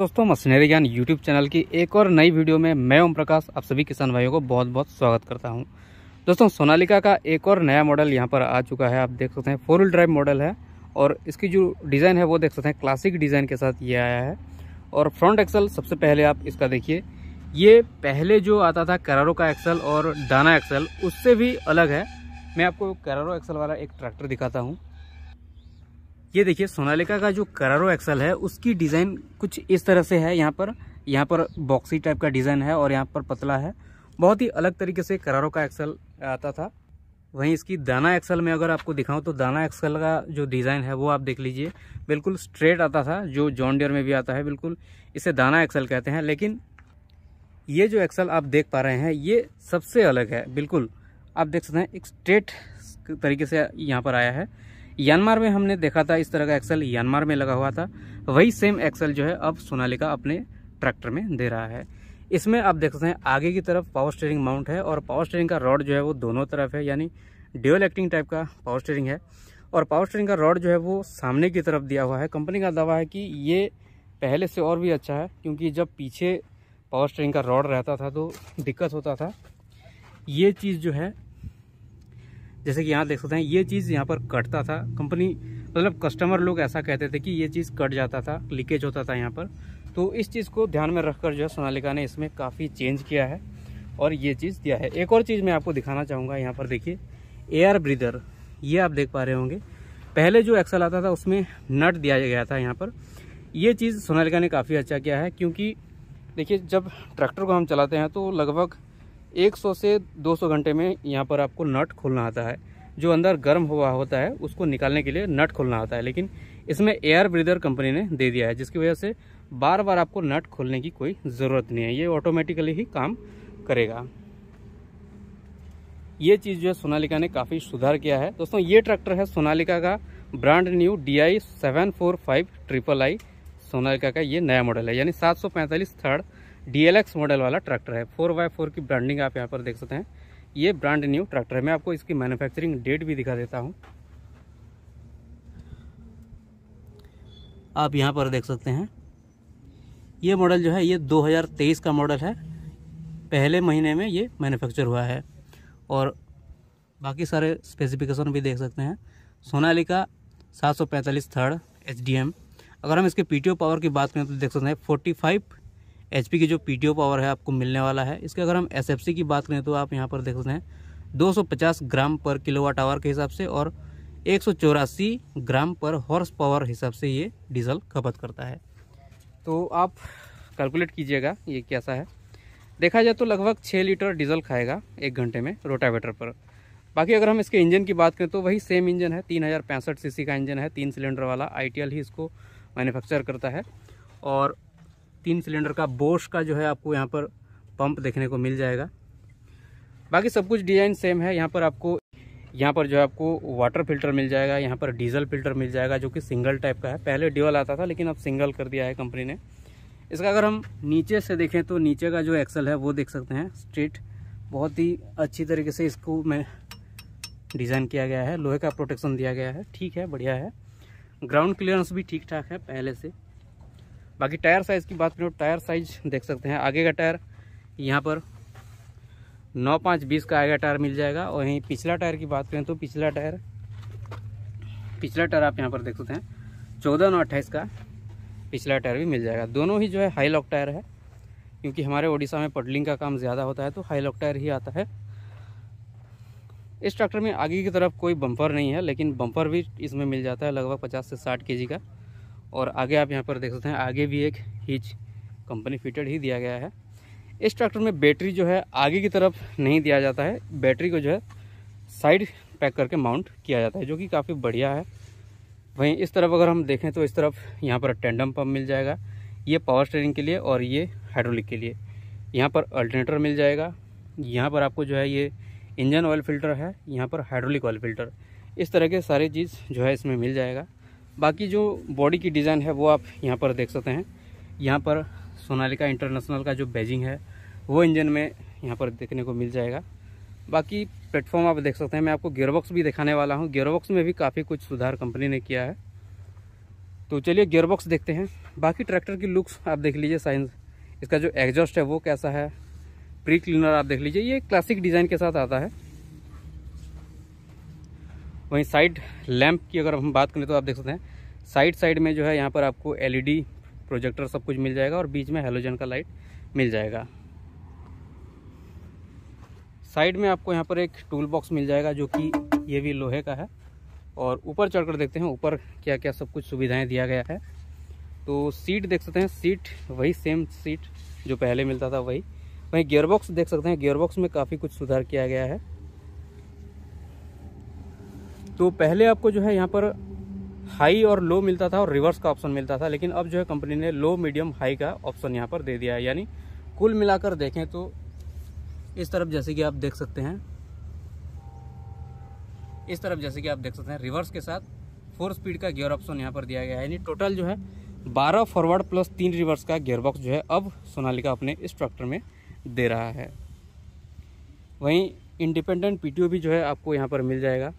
दोस्तों मशीनरी ज्ञान YouTube channel की एक और नई वीडियो में मैं ओम प्रकाश आप सभी किसान भाइयों को बहुत बहुत स्वागत करता हूं दोस्तों सोनालिका का एक और नया मॉडल यहां पर आ चुका है आप देख सकते हैं फोर व्हील ड्राइव मॉडल है और इसकी जो डिज़ाइन है वो देख सकते हैं क्लासिक डिज़ाइन के साथ ये आया है और फ्रंट एक्सल सबसे पहले आप इसका देखिए ये पहले जो आता था करारो का एक्सल और डाना एक्सल उससे भी अलग है मैं आपको करारो एक्सल वाला एक ट्रैक्टर दिखाता हूँ ये देखिए सोनालिका का जो करारो एक्सल है उसकी डिज़ाइन कुछ इस तरह से है यहाँ पर यहाँ पर बॉक्सी टाइप का डिज़ाइन है और यहाँ पर पतला है बहुत ही अलग तरीके से करारो का एक्सल आता था वहीं इसकी दाना एक्सल में अगर आपको दिखाऊं तो दाना एक्सल का जो डिज़ाइन है वो आप देख लीजिए बिल्कुल स्ट्रेट आता था जो जॉन डियर में भी आता है बिल्कुल इसे दाना एक्सल कहते हैं लेकिन ये जो एक्सल आप देख पा रहे हैं ये सबसे अलग है बिल्कुल आप देख सकते हैं एक स्ट्रेट तरीके से यहाँ पर आया है यानमार में हमने देखा था इस तरह का एक्सल यानमार में लगा हुआ था वही सेम एक्सल जो है अब सोनालिका अपने ट्रैक्टर में दे रहा है इसमें आप देख सकते हैं आगे की तरफ पावर स्टेयरिंग माउंट है और पावर स्टेयरिंग का रॉड जो है वो दोनों तरफ है यानी ड्यूल एक्टिंग टाइप का पावर स्टेयरिंग है और पावर स्टेयरिंग का रॉड जो है वो सामने की तरफ दिया हुआ है कंपनी का दावा है कि ये पहले से और भी अच्छा है क्योंकि जब पीछे पावर स्टेयरिंग का रॉड रहता था तो दिक्कत होता था ये चीज़ जो है जैसे कि यहाँ देख सकते हैं ये चीज़ यहाँ पर कटता था कंपनी मतलब कस्टमर लोग ऐसा कहते थे कि ये चीज़ कट जाता था लीकेज होता था यहाँ पर तो इस चीज़ को ध्यान में रखकर जो है सोनालिका ने इसमें काफ़ी चेंज किया है और ये चीज़ दिया है एक और चीज़ मैं आपको दिखाना चाहूँगा यहाँ पर देखिए एयर ब्रीदर ये आप देख पा रहे होंगे पहले जो एक्सल आता था उसमें नट दिया गया था यहाँ पर ये चीज़ सोनालिका ने काफ़ी अच्छा किया है क्योंकि देखिए जब ट्रैक्टर को हम चलाते हैं तो लगभग 100 से 200 घंटे में यहाँ पर आपको नट खोलना आता है जो अंदर गर्म हुआ होता है उसको निकालने के लिए नट खोलना होता है लेकिन इसमें एयर ब्रीदर कंपनी ने दे दिया है जिसकी वजह से बार बार आपको नट खोलने की कोई ज़रूरत नहीं है ये ऑटोमेटिकली ही काम करेगा ये चीज़ जो है सोनालिका ने काफ़ी सुधार किया है दोस्तों ये ट्रैक्टर है सोनालिका का brand new D I seven four five triple I Sonalika का ये नया मॉडल है यानी सात सौ पैंतालीस थर्ड डीएलएक्स मॉडल वाला ट्रैक्टर है फोर बाय फोर की ब्रांडिंग आप यहाँ पर देख सकते हैं ये ब्रांड न्यू ट्रैक्टर है मैं आपको इसकी मैन्युफैक्चरिंग डेट भी दिखा देता हूँ आप यहाँ पर देख सकते हैं ये मॉडल जो है ये 2023 का मॉडल है पहले महीने में ये मैन्युफैक्चर हुआ है और बाकी सारे स्पेसिफिकेशन भी देख सकते हैं सोनालिका सात थर्ड एच अगर हम इसके पी पावर की बात करें तो देख सकते हैं 45 एच की जो पी पावर है आपको मिलने वाला है इसके अगर हम एस की बात करें तो आप यहाँ पर देख सकते हैं 250 ग्राम पर किलोवाट आवर के हिसाब से और एक ग्राम पर हॉर्स पावर हिसाब से ये डीजल खपत करता है तो आप कैलकुलेट कीजिएगा ये कैसा है देखा जाए तो लगभग छः लीटर डीजल खाएगा एक घंटे में रोटावेटर पर बाकी अगर हम इसके इंजन की बात करें तो वही सेम इंजन है तीन हज़ार पैंसठ सीसी का इंजन है तीन सिलेंडर वाला आई ही इसको मैन्युफैक्चर करता है और तीन सिलेंडर का बोश का जो है आपको यहाँ पर पंप देखने को मिल जाएगा बाकी सब कुछ डिज़ाइन सेम है यहाँ पर आपको यहाँ पर जो है आपको वाटर फिल्टर मिल जाएगा यहाँ पर डीजल फिल्टर मिल जाएगा जो कि सिंगल टाइप का है पहले ड्यूअल आता था लेकिन अब सिंगल कर दिया है कंपनी ने इसका अगर हम नीचे से देखें तो नीचे का जो एक्सल है वो देख सकते हैं स्ट्रेट बहुत ही अच्छी तरीके से इसको मैं डिज़ाइन किया गया है लोहे का प्रोटेक्शन दिया गया है ठीक है बढ़िया है ग्राउंड क्लियरेंस भी ठीक ठाक है पहले से बाकी टायर साइज़ की बात करें तो टायर साइज देख सकते हैं आगे का टायर यहाँ पर नौ पाँच बीस का आगे टायर मिल जाएगा और यहीं पिछला टायर की बात करें तो पिछला टायर पिछला टायर आप यहाँ पर देख सकते हैं चौदह नौ अट्ठाईस का पिछला टायर भी मिल जाएगा दोनों ही जो है हाई लॉक टायर है क्योंकि हमारे ओडिशा में पटलिंग का काम ज़्यादा होता है तो हाई लॉक टायर ही आता है इस ट्रैक्टर में आगे की तरफ कोई बम्पर नहीं है लेकिन बम्पर भी इसमें मिल जाता है लगभग पचास से साठ के का और आगे आप यहाँ पर देख सकते हैं आगे भी एक हीच कंपनी फिटेड ही दिया गया है इस ट्रैक्टर में बैटरी जो है आगे की तरफ नहीं दिया जाता है बैटरी को जो है साइड पैक करके माउंट किया जाता है जो कि काफ़ी बढ़िया है वहीं इस तरफ अगर हम देखें तो इस तरफ यहाँ पर टेंडम पम्प मिल जाएगा ये पावर स्टेयरिंग के लिए और ये हाइड्रोलिक के लिए यहाँ पर अल्टरनेटर मिल जाएगा यहाँ पर आपको जो है ये इंजन ऑयल फिल्टर है यहाँ पर हाइड्रोलिक ऑयल फिल्टर इस तरह के सारे चीज़ जो है इसमें मिल जाएगा बाकी जो बॉडी की डिज़ाइन है वो आप यहाँ पर देख सकते हैं यहाँ पर सोनालिका इंटरनेशनल का जो बैजिंग है वो इंजन में यहाँ पर देखने को मिल जाएगा बाकी प्लेटफॉर्म आप देख सकते हैं मैं आपको गेयरबॉक्स भी दिखाने वाला हूँ गेयरबॉक्स में भी काफ़ी कुछ सुधार कंपनी ने किया है तो चलिए गेयरबॉक्स देखते हैं बाकी ट्रैक्टर की लुक्स आप देख लीजिए साइंस इसका जो एग्जॉस्ट है वो कैसा है प्री क्लीनर आप देख लीजिए ये क्लासिक डिज़ाइन के साथ आता है वहीं साइड लैंप की अगर हम बात करें तो आप देख सकते हैं साइड साइड में जो है यहाँ पर आपको एलईडी प्रोजेक्टर सब कुछ मिल जाएगा और बीच में हेलोजन का लाइट मिल जाएगा साइड में आपको यहाँ पर एक टूल बॉक्स मिल जाएगा जो कि ये भी लोहे का है और ऊपर चढ़कर देखते हैं ऊपर क्या क्या सब कुछ सुविधाएं दिया गया है तो सीट देख सकते हैं सीट वही सेम सीट जो पहले मिलता था वही वहीं गेयरबॉक्स देख सकते हैं गेयरबॉक्स में काफ़ी कुछ सुधार किया गया है तो पहले आपको जो है यहाँ पर हाई और लो मिलता था और रिवर्स का ऑप्शन मिलता था लेकिन अब जो है कंपनी ने लो मीडियम हाई का ऑप्शन यहाँ पर दे दिया है यानी कुल मिलाकर देखें तो इस तरफ जैसे कि आप देख सकते हैं इस तरफ जैसे कि आप देख सकते हैं रिवर्स के साथ फोर स्पीड का गियर ऑप्शन यहाँ पर दिया गया है यानी टोटल जो है बारह फॉरवर्ड प्लस तीन रिवर्स का गियर बॉक्स जो है अब सोनालिका अपने इस ट्रैक्टर में दे रहा है वहीं इंडिपेंडेंट पीटीओ भी जो है आपको यहाँ पर मिल जाएगा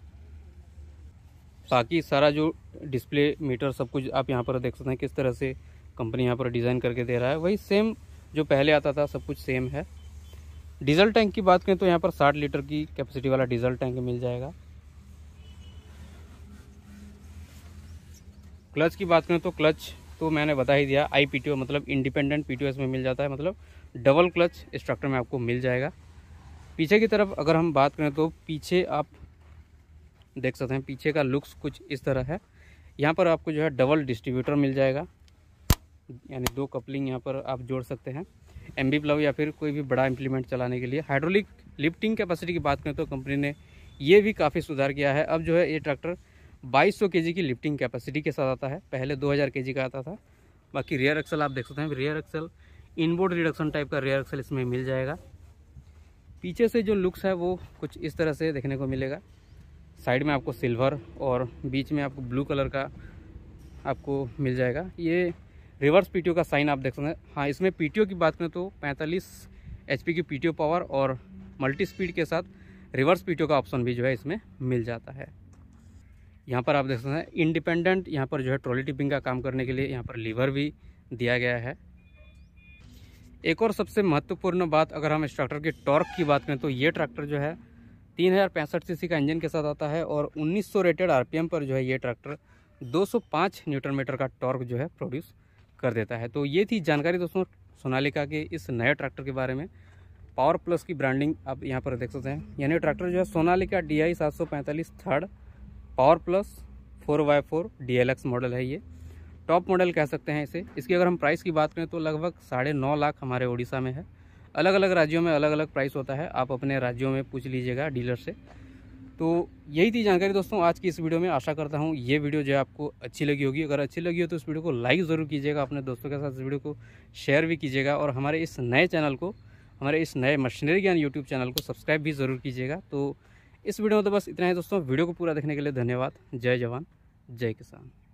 बाकी सारा जो डिस्प्ले मीटर सब कुछ आप यहाँ पर देख सकते हैं किस तरह से कंपनी यहाँ पर डिज़ाइन करके दे रहा है वही सेम जो पहले आता था सब कुछ सेम है डीजल टैंक की बात करें तो यहाँ पर 60 लीटर की कैपेसिटी वाला डीजल टैंक मिल जाएगा क्लच की बात करें तो क्लच तो मैंने बता ही दिया आई पी मतलब इंडिपेंडेंट पी में मिल जाता है मतलब डबल क्लच स्ट्रक्टर में आपको मिल जाएगा पीछे की तरफ अगर हम बात करें तो पीछे आप देख सकते हैं पीछे का लुक्स कुछ इस तरह है यहाँ पर आपको जो है डबल डिस्ट्रीब्यूटर मिल जाएगा यानी दो कपलिंग यहाँ पर आप जोड़ सकते हैं एम बी प्लव या फिर कोई भी बड़ा इम्प्लीमेंट चलाने के लिए हाइड्रोलिक लिफ्टिंग कैपेसिटी की बात करें तो कंपनी ने ये भी काफ़ी सुधार किया है अब जो है ये ट्रैक्टर 2200 सौ की लिफ्टिंग कैपेसिटी के साथ आता है पहले 2000 केजी का आता था बाकी रेयर एक्सल आप देख सकते हैं rear axle inboard reduction type का रेयर एक्सल इसमें मिल जाएगा पीछे से जो लुक्स है वो कुछ इस तरह से देखने को मिलेगा साइड में आपको सिल्वर और बीच में आपको ब्लू कलर का आपको मिल जाएगा ये रिवर्स पीटीओ का साइन आप देख सकते हैं हाँ इसमें पीटीओ की बात करें तो 45 एचपी की पीटीओ पावर और मल्टी स्पीड के साथ रिवर्स पीटीओ का ऑप्शन भी जो है इसमें मिल जाता है यहाँ पर आप देख सकते हैं इंडिपेंडेंट यहाँ पर जो है ट्रॉली टिपिंग का काम करने के लिए यहाँ पर लीवर भी दिया गया है एक और सबसे महत्वपूर्ण बात अगर हम इस ट्रैक्टर के टॉर्क की बात करें तो ये ट्रैक्टर जो है तीन हज़ार पैंसठ सीसी का इंजन के साथ आता है और 1900 रेटेड आरपीएम पर जो है ये ट्रैक्टर 205 न्यूटन मीटर का टॉर्क जो है प्रोड्यूस कर देता है तो ये थी जानकारी दोस्तों सोनालिका के इस नए ट्रैक्टर के बारे में पावर प्लस की ब्रांडिंग आप यहाँ पर देख सकते हैं यानी ट्रैक्टर जो है सोनालिका डी आई सात सौ पैंतालीस third power plus four by four D L X model है ये टॉप मॉडल कह सकते हैं इसे इसकी अगर हम प्राइस की बात करें तो लगभग साढ़े नौ लाख हमारे उड़ीसा में है अलग अलग राज्यों में अलग अलग प्राइस होता है आप अपने राज्यों में पूछ लीजिएगा डीलर से तो यही थी जानकारी दोस्तों आज की इस वीडियो में आशा करता हूँ ये वीडियो जो है आपको अच्छी लगी होगी अगर अच्छी लगी हो तो इस वीडियो को लाइक ज़रूर कीजिएगा अपने दोस्तों के साथ इस वीडियो को शेयर भी कीजिएगा और हमारे इस नए चैनल को हमारे इस नए मशीनरी ज्ञान यूट्यूब चैनल को सब्सक्राइब भी ज़रूर कीजिएगा तो इस वीडियो में तो बस इतना ही दोस्तों वीडियो को पूरा देखने के लिए धन्यवाद जय जवान जय किसान